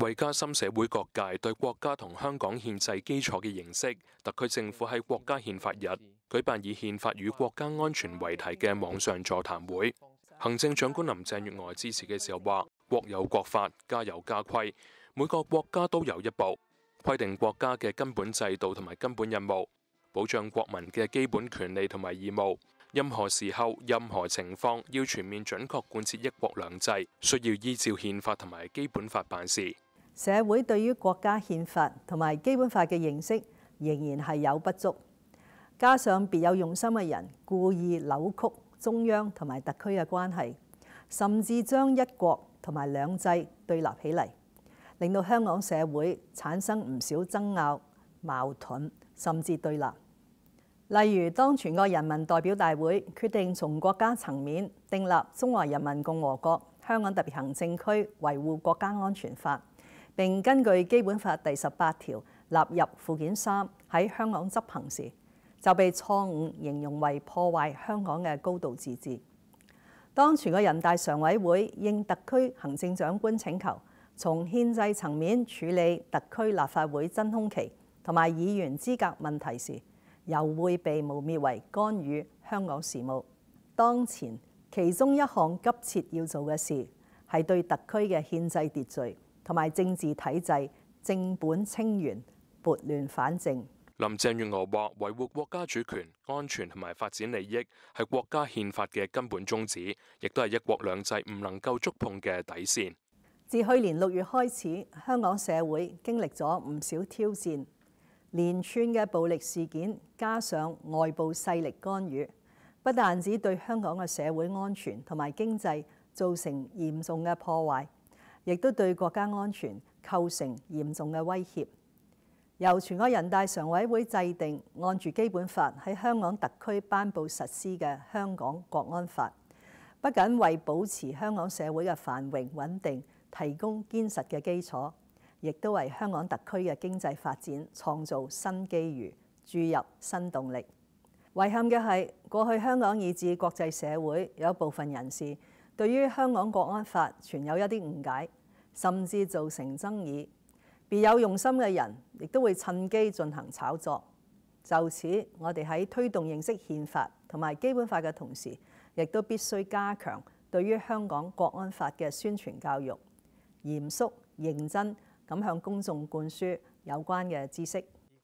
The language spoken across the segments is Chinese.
為加深社會各界對國家同香港憲制基礎嘅認識，特區政府喺國家憲法日舉辦以憲法與國家安全為題嘅網上座談會。行政長官林鄭月娥支持嘅時候話：，國有國法，家有家規，每個國家都有一部規定國家嘅根本制度同埋根本任務，保障國民嘅基本權利同埋義務。任何時候、任何情況，要全面準確貫徹一國兩制，需要依照憲法同埋基本法辦事。社會對於國家憲法同埋基本法嘅認識仍然係有不足，加上別有用心嘅人故意扭曲中央同埋特區嘅關係，甚至將一國同埋兩制對立起嚟，令到香港社會產生唔少爭拗、矛盾甚至對立。例如，當全國人民代表大會決定從國家層面訂立《中華人民共和國香港特別行政區維護國家安全法》。並根據基本法第十八條納入附件三喺香港執行時，就被錯誤形容為破壞香港嘅高度自治。當全國人大常委會應特區行政長官請求，從憲制層面處理特區立法會真空期同埋議員資格問題時，又會被污蔑為干預香港事務。當前其中一項急切要做嘅事係對特區嘅憲制秩序。同埋政治體制正本清源撥亂反正。林鄭月娥話：維護國家主權、安全同埋發展利益係國家憲法嘅根本宗旨，亦都係一國兩制唔能夠觸碰嘅底線。自去年六月開始，香港社會經歷咗唔少挑戰，連串嘅暴力事件加上外部勢力干預，不但只對香港嘅社會安全同埋經濟造成嚴重嘅破壞。亦都對國家安全構成嚴重嘅威脅。由全國人大常委會制定，按住基本法喺香港特區頒布實施嘅《香港國安法》，不僅為保持香港社會嘅繁榮穩定提供堅實嘅基礎，亦都為香港特區嘅經濟發展創造新機遇、注入新動力。遺憾嘅係，過去香港以至國際社會有一部分人士。對於香港國安法存有一啲誤解，甚至造成爭議，別有用心嘅人亦都會趁機進行炒作。就此，我哋喺推動認識憲法同埋基本法嘅同時，亦都必須加強對於香港國安法嘅宣傳教育，嚴肅認真咁向公眾灌輸有關嘅知識。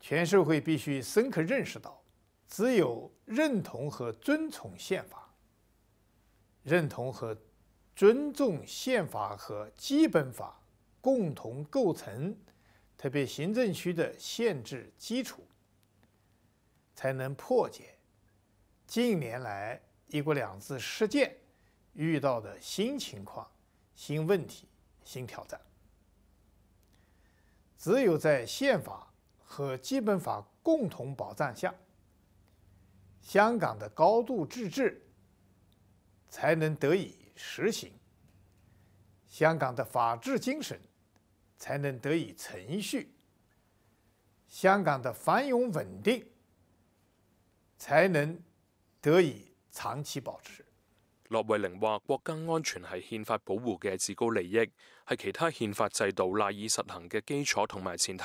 全社会必须深刻认识到，只有认同和尊崇宪法，认同和尊重宪法和基本法，共同构成特别行政区的宪制基础，才能破解近年来“一国两制”实践遇到的新情况、新问题、新挑战。只有在宪法和基本法共同保障下，香港的高度自治才能得以实行，香港的法治精神才能得以存续，香港的繁荣稳定才能得以长期保持。骆惠宁话：国家安全系宪法保护嘅至高利益，系其他宪法制度赖以实行嘅基础同埋前提。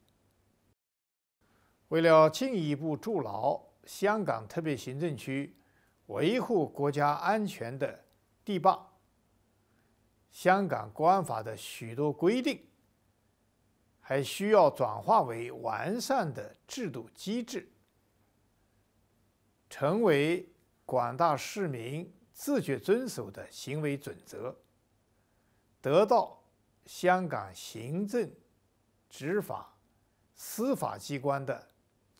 为了进一步筑牢香港特别行政区维护国家安全的堤坝，香港国安法的许多规定还需要转化为完善的制度机制，成为广大市民自觉遵守的行为准则，得到香港行政、执法、司法机关的。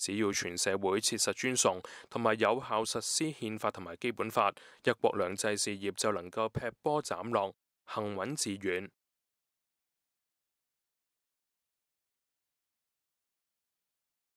只要全社会切實尊崇同埋有效實施憲法同埋基本法，一國兩制事業就能夠劈波斬浪，行稳致遠。